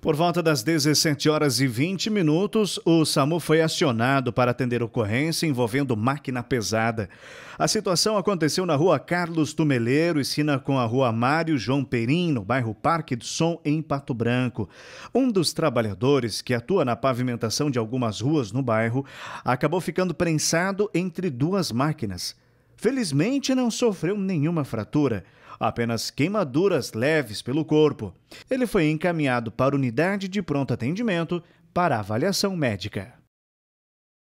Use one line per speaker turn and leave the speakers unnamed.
Por volta das 17 horas e 20 minutos, o SAMU foi acionado para atender ocorrência envolvendo máquina pesada. A situação aconteceu na rua Carlos Tumeleiro, esquina com a rua Mário João Perim, no bairro Parque do Som, em Pato Branco. Um dos trabalhadores, que atua na pavimentação de algumas ruas no bairro, acabou ficando prensado entre duas máquinas. Felizmente não sofreu nenhuma fratura, apenas queimaduras leves pelo corpo. Ele foi encaminhado para unidade de pronto atendimento para avaliação médica.